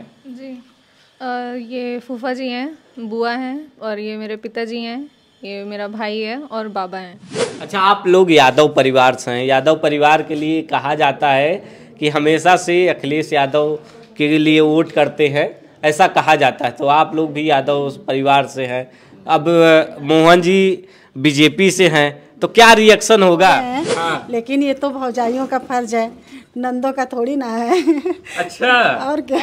जी आ, ये फूफा जी हैं बुआ हैं और ये मेरे पिताजी हैं ये मेरा भाई है और बाबा हैं अच्छा आप लोग यादव परिवार से हैं यादव परिवार के लिए कहा जाता है कि हमेशा से अखिलेश यादव के लिए वोट करते हैं ऐसा कहा जाता है तो आप लोग भी यादव परिवार से हैं अब मोहन जी बीजेपी से हैं तो क्या रिएक्शन होगा हाँ। लेकिन ये तो भौजाइयों का फर्ज है नंदों का थोड़ी ना है अच्छा और क्या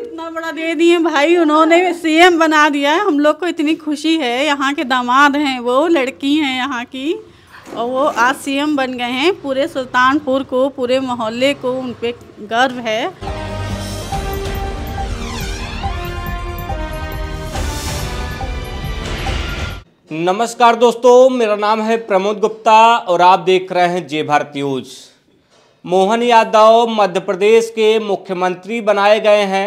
इतना बड़ा दे दिए भाई उन्होंने सीएम बना दिया हम लोग को इतनी खुशी है यहाँ के दामाद हैं वो लड़की हैं यहाँ की और वो आज सीएम बन गए हैं पूरे सुल्तानपुर को पूरे मोहल्ले को उन पर गर्व है नमस्कार दोस्तों मेरा नाम है प्रमोद गुप्ता और आप देख रहे हैं जे भारत न्यूज मोहन यादव मध्य प्रदेश के मुख्यमंत्री बनाए गए हैं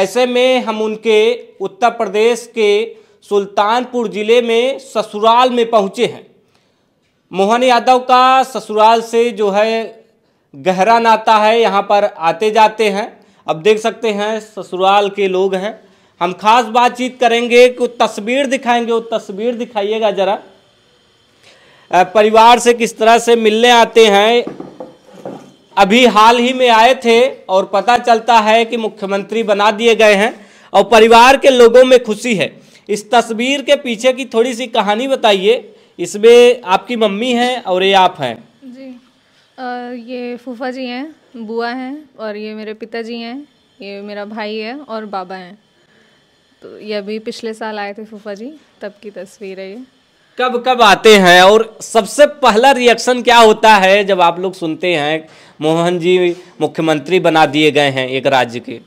ऐसे में हम उनके उत्तर प्रदेश के सुल्तानपुर ज़िले में ससुराल में पहुंचे हैं मोहन यादव का ससुराल से जो है गहरा नाता है यहाँ पर आते जाते हैं अब देख सकते हैं ससुराल के लोग हैं हम खास बातचीत करेंगे कि तस्वीर दिखाएंगे वो तस्वीर दिखाइएगा ज़रा परिवार से किस तरह से मिलने आते हैं अभी हाल ही में आए थे और पता चलता है कि मुख्यमंत्री बना दिए गए हैं और परिवार के लोगों में खुशी है इस तस्वीर के पीछे की थोड़ी सी कहानी बताइए इसमें आपकी मम्मी हैं और ये आप हैं जी आ, ये फूफा जी हैं बुआ हैं और ये मेरे पिताजी हैं ये मेरा भाई है और बाबा हैं तो ये अभी पिछले साल आए थे फूफा जी तब की तस्वीर है ये कब कब आते हैं और सबसे पहला रिएक्शन क्या होता है जब आप लोग सुनते हैं मोहन जी मुख्यमंत्री बना दिए गए हैं एक राज्य के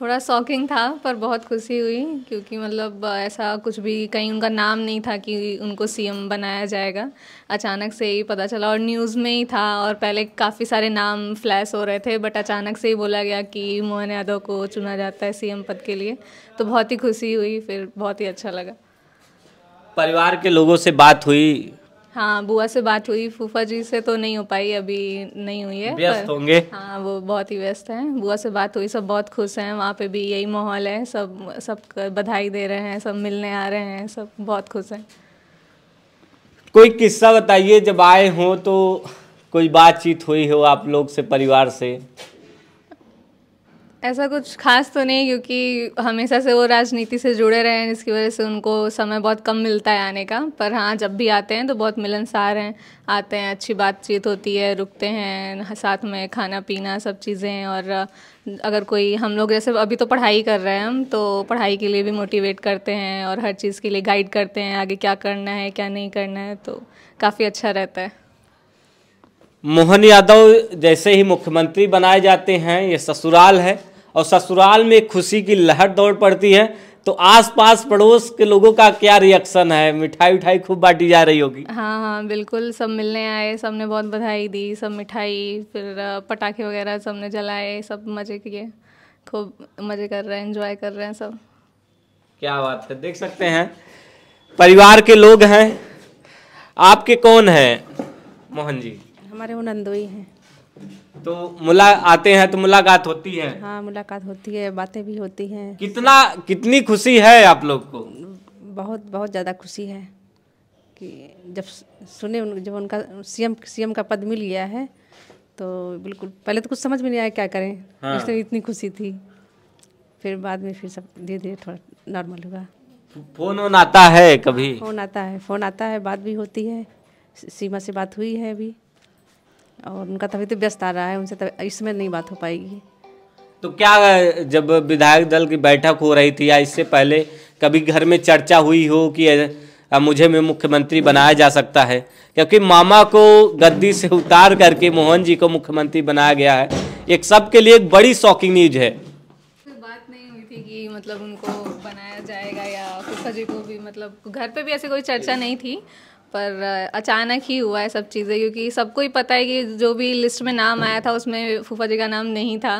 थोड़ा शॉकिंग था पर बहुत खुशी हुई क्योंकि मतलब ऐसा कुछ भी कहीं उनका नाम नहीं था कि उनको सीएम बनाया जाएगा अचानक से ही पता चला और न्यूज़ में ही था और पहले काफ़ी सारे नाम फ्लैश हो रहे थे बट अचानक से ही बोला गया कि मोहन यादव को चुना जाता है सीएम पद के लिए तो बहुत ही खुशी हुई फिर बहुत ही अच्छा लगा परिवार के लोगों से बात हुई हाँ बुआ से बात हुई फूफा जी से तो नहीं हो पाई अभी नहीं हुई है व्यस्त होंगे हाँ वो बहुत ही व्यस्त हैं बुआ से बात हुई सब बहुत खुश हैं वहाँ पे भी यही माहौल है सब सब बधाई दे रहे हैं सब मिलने आ रहे हैं सब बहुत खुश हैं कोई किस्सा बताइए जब आए हों तो कोई बातचीत हुई हो आप लोग से परिवार से ऐसा कुछ खास तो नहीं क्योंकि हमेशा से वो राजनीति से जुड़े रहे हैं जिसकी वजह से उनको समय बहुत कम मिलता है आने का पर हाँ जब भी आते हैं तो बहुत मिलनसार हैं आते हैं अच्छी बातचीत होती है रुकते हैं साथ में खाना पीना सब चीज़ें और अगर कोई हम लोग जैसे अभी तो पढ़ाई कर रहे हैं हम तो पढ़ाई के लिए भी मोटिवेट करते हैं और हर चीज़ के लिए गाइड करते हैं आगे क्या करना है क्या नहीं करना है तो काफ़ी अच्छा रहता है मोहन यादव जैसे ही मुख्यमंत्री बनाए जाते हैं ये ससुराल है और ससुराल में खुशी की लहर दौड़ पड़ती है तो आसपास पड़ोस के लोगों का क्या रिएक्शन है मिठाई उठाई खूब बांटी जा रही होगी हाँ हाँ बिल्कुल सब मिलने आए सब ने बहुत बधाई दी सब मिठाई फिर पटाखे वगैरह सब ने जलाए सब मज़े किए खूब मज़े कर रहे हैं एंजॉय कर रहे हैं सब क्या बात है देख सकते हैं परिवार के लोग हैं आपके कौन हैं मोहन जी हमारे वो नंदोई हैं तो मुला आते हैं तो मुलाकात होती है हाँ मुलाकात होती है बातें भी होती हैं कितना कितनी खुशी है आप लोग को बहुत बहुत ज़्यादा खुशी है कि जब सुने उन, जब उनका सीएम सीएम का पद मिल गया है तो बिल्कुल पहले तो कुछ समझ में नहीं आया क्या करें हाँ। इतनी खुशी थी फिर बाद में फिर सब धीरे धीरे थोड़ा नॉर्मल हुआ फोन वोन आता है कभी फोन आता है फोन आता है बात भी होती है सीमा से बात हुई है अभी और उनका तभी तो व्यस्त आ रहा है उनसे इसमें नहीं बात हो पाएगी तो क्या जब विधायक दल की बैठक हो रही थी या इससे पहले कभी घर में चर्चा हुई हो कि मुझे में मुख्यमंत्री बनाया जा सकता है क्योंकि मामा को गद्दी से उतार करके मोहन जी को मुख्यमंत्री बनाया गया है एक सबके लिए एक बड़ी शॉकिंग न्यूज है बात नहीं हुई थी कि मतलब उनको बनाया जाएगा या फूफा जी को भी मतलब घर पे भी ऐसी कोई चर्चा नहीं थी पर अचानक ही हुआ है सब चीज़ें क्योंकि सबको ही पता है कि जो भी लिस्ट में नाम आया था उसमें फूफा जी का नाम नहीं था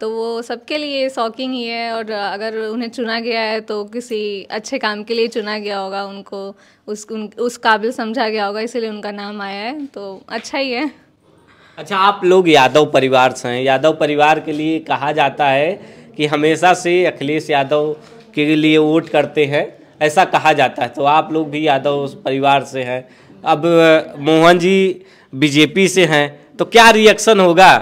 तो वो सबके लिए शॉकिंग ही है और अगर उन्हें चुना गया है तो किसी अच्छे काम के लिए चुना गया होगा उनको उस उन, उस काबिल समझा गया होगा इसीलिए उनका नाम आया है तो अच्छा ही है अच्छा आप लोग यादव परिवार से हैं यादव परिवार के लिए कहा जाता है कि हमेशा से अखिलेश यादव के लिए वोट करते हैं ऐसा कहा जाता है तो आप लोग भी यादव परिवार से हैं अब मोहन जी बीजेपी से हैं तो क्या रिएक्शन होगा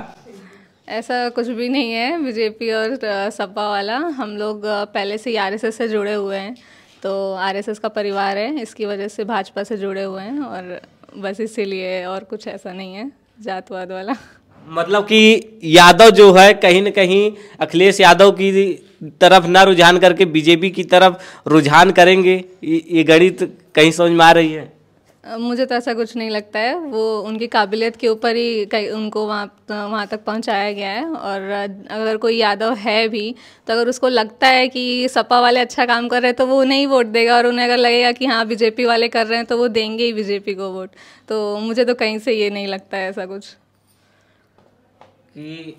ऐसा कुछ भी नहीं है बीजेपी और सपा वाला हम लोग पहले से ही आर से जुड़े हुए हैं तो आर का परिवार है इसकी वजह से भाजपा से जुड़े हुए हैं और बस इसीलिए और कुछ ऐसा नहीं है जातवाद वाला मतलब कि यादव जो है कहीं ना कहीं अखिलेश यादव की तरफ ना रुझान करके बीजेपी की तरफ रुझान करेंगे ये गणित कहीं समझ में आ रही है मुझे तो ऐसा कुछ नहीं लगता है वो उनकी काबिलियत के ऊपर ही उनको वहाँ वहाँ तक पहुँचाया गया है और अगर कोई यादव है भी तो अगर उसको लगता है कि सपा वाले अच्छा काम कर रहे हैं तो वो नहीं वोट देगा और उन्हें अगर लगेगा कि हाँ बीजेपी वाले कर रहे हैं तो वो देंगे ही बीजेपी को वोट तो मुझे तो कहीं से ये नहीं लगता है ऐसा कुछ कि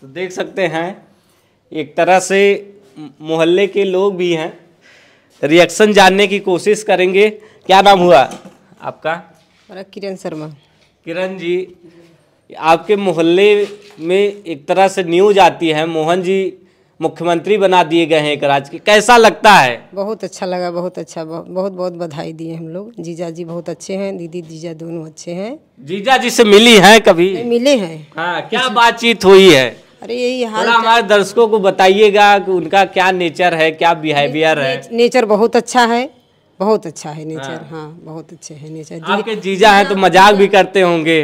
तो देख सकते हैं एक तरह से मोहल्ले के लोग भी हैं रिएक्शन जानने की कोशिश करेंगे क्या नाम हुआ आपका किरण शर्मा किरण जी आपके मोहल्ले में एक तरह से न्यूज आती है मोहन जी मुख्यमंत्री बना दिए गए हैं एक राज्य के कैसा लगता है बहुत अच्छा लगा बहुत अच्छा बहुत बहुत बधाई दिए हम लोग जीजा जी बहुत अच्छे हैं दीदी जीजा दोनों अच्छे हैं जीजा जी से मिली हैं कभी मिले हैं हाँ क्या बातचीत हुई है अरे यही हाल हमारे दर्शकों को बताइएगा कि उनका क्या नेचर है क्या बिहेवियर है नेचर बहुत अच्छा है बहुत अच्छा है नेचर हाँ, हाँ बहुत अच्छे है नेचर आपके जीजा है तो हाँ। मजाक भी करते होंगे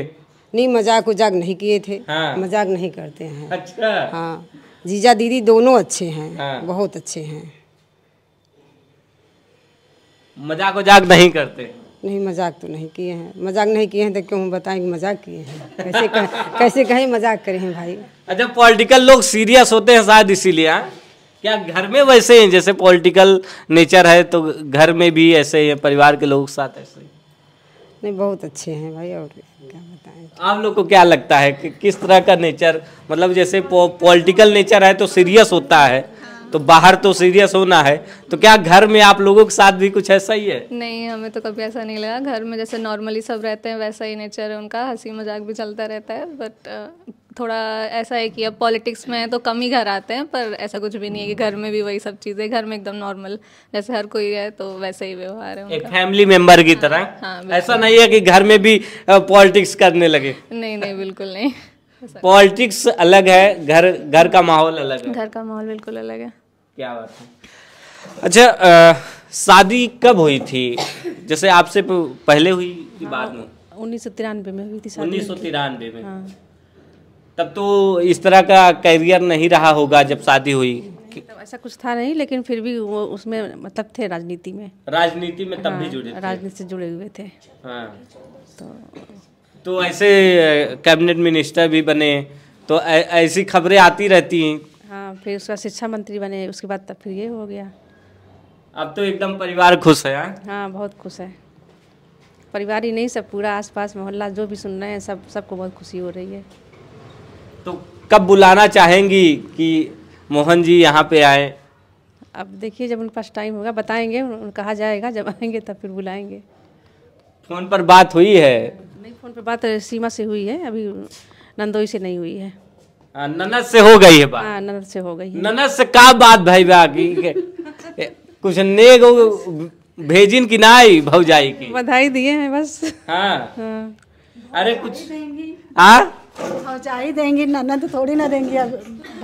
नहीं मजाक उजाक नहीं किए थे हाँ। मजाक नहीं करते हैं अच्छा हाँ जीजा दीदी दोनों अच्छे हैं हाँ। बहुत अच्छे हैं मजाक उजाक नहीं करते नहीं मजाक तो नहीं किए हैं मजाक नहीं किए हैं तो क्यों बताएं कि मजाक किए हैं कैसे कह, कैसे कहें मजाक करें भाई अच्छा पॉलिटिकल लोग सीरियस होते हैं शायद इसीलिए हाँ? क्या घर में वैसे हैं जैसे पॉलिटिकल नेचर है तो घर में भी ऐसे ही परिवार के लोगों के साथ ऐसे नहीं बहुत अच्छे हैं भाई और क्या बताएं आप लोग को क्या लगता है कि किस तरह का नेचर मतलब जैसे पॉलिटिकल नेचर है तो सीरियस होता है तो बाहर तो सीरियस होना है तो क्या घर में आप लोगों के साथ भी कुछ ऐसा ही है नहीं हमें तो कभी ऐसा नहीं लगा घर में जैसे नॉर्मली सब रहते हैं वैसा ही नेचर है उनका हंसी मजाक भी चलता रहता है बट थोड़ा ऐसा है कि अब पॉलिटिक्स में तो कम ही घर आते हैं पर ऐसा कुछ भी नहीं है कि घर में भी वही सब चीज़ें घर में एकदम नॉर्मल जैसे हर कोई है तो वैसे ही व्यवहार है एक फैमिली मेंबर की तरह हाँ, हाँ, ऐसा नहीं है कि घर में भी पॉलिटिक्स करने लगे नहीं नहीं बिल्कुल नहीं पॉलिटिक्स अलग है घर घर का माहौल अलग है घर का माहौल बिल्कुल अलग है क्या बात है अच्छा शादी कब हुई थी जैसे आपसे पहले हुई हाँ, बाद में हाँ, उन्नीस सौ तिरानवे में हुई थी उन्नीस सौ तिरानवे में हाँ। तब तो इस तरह का करियर नहीं रहा होगा जब शादी हुई तो ऐसा कुछ था नहीं लेकिन फिर भी वो उसमें मतलब थे राजनीति में राजनीति में तब हाँ, भी जुड़े राजनीति से जुड़े हुए थे हाँ। तो तो ऐसे कैबिनेट मिनिस्टर भी बने तो ऐसी खबरें आती रहती हैं हाँ फिर उसका शिक्षा मंत्री बने उसके बाद तब फिर ये हो गया अब तो एकदम परिवार खुश है हाँ हाँ बहुत खुश है परिवार ही नहीं सब पूरा आसपास मोहल्ला जो भी सुन रहे हैं सब सबको बहुत खुशी हो रही है तो कब बुलाना चाहेंगी कि मोहन जी यहाँ पे आए अब देखिए जब उनके पास टाइम होगा बताएंगे कहा जाएगा जब आएंगे तब फिर बुलाएंगे फ़ोन पर बात हुई है नहीं फ़ोन पर बात सीमा से हुई है अभी नंदोई से नहीं हुई है हाँ, ननद से हो गई है बात ननद से हो गई ननद से का बात भाई बाकी कुछ नेग भेजिन की नाई भाजाई की बधाई दिए हैं बस हाँ, हाँ। अरे कुछ हाँ भौजाई हाँ, देंगी ननद थोड़ी ना देंगी अब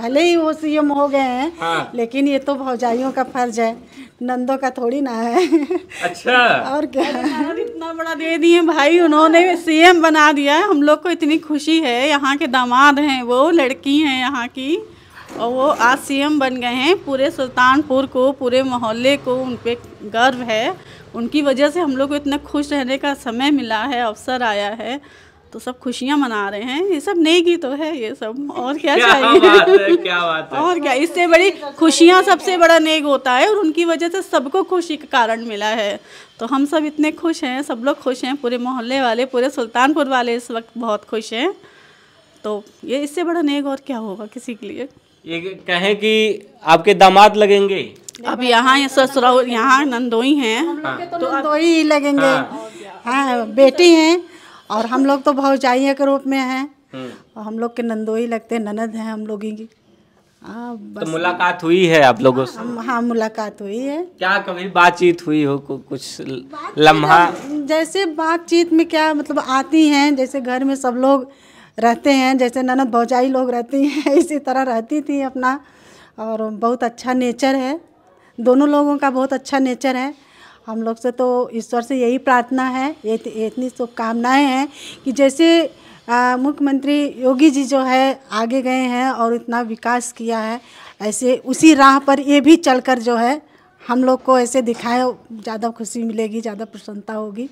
भले ही वो सीएम हो गए हैं हाँ। लेकिन ये तो भौजाइयों का फर्ज है नंदों का थोड़ी ना है अच्छा और क्या इतना बड़ा दे दिए भाई उन्होंने सीएम बना दिया हम लोग को इतनी खुशी है यहाँ के दामाद हैं वो लड़की हैं यहाँ की और वो आज सीएम बन गए हैं पूरे सुल्तानपुर को पूरे मोहल्ले को उन पर गर्व है उनकी वजह से हम लोग को इतना खुश रहने का समय मिला है अवसर आया है तो सब खुशियाँ मना रहे हैं ये सब नेगी तो है ये सब और क्या, क्या चाहिए बात है, क्या बात है और क्या इससे बड़ी खुशियाँ सबसे बड़ा नेग होता है और उनकी वजह से सबको खुशी का कारण मिला है तो हम सब इतने खुश हैं सब लोग खुश हैं पूरे मोहल्ले वाले पूरे सुल्तानपुर वाले इस वक्त बहुत खुश हैं तो ये इससे बड़ा नेग और क्या होगा किसी के लिए ये कहें कि आपके दामाद लगेंगे अब यहाँ ससुराल यहाँ नंदोई हैं तो हाँ। नंदोई लगेंगे हाँ।, हाँ बेटी हैं और हम लोग तो भाजाइयों के रूप में हैं हम्म। और हम लोग के नंदोई लगते हैं ननद हैं हम लोग की तो मुलाकात हुई है आप लोगों से हाँ, हाँ मुलाकात हुई है क्या कभी बातचीत हुई हो कुछ लम्हा जैसे बातचीत में क्या मतलब आती हैं जैसे घर में सब लोग रहते हैं जैसे ननद भौजाई लोग रहती हैं इसी तरह रहती थी अपना और बहुत अच्छा नेचर है दोनों लोगों का बहुत अच्छा नेचर है हम लोग से तो ईश्वर से यही प्रार्थना है ये इतनी शुभकामनाएँ हैं कि जैसे मुख्यमंत्री योगी जी जो है आगे गए हैं और इतना विकास किया है ऐसे उसी राह पर ये भी चलकर जो है हम लोग को ऐसे दिखाए ज़्यादा खुशी मिलेगी ज़्यादा प्रसन्नता होगी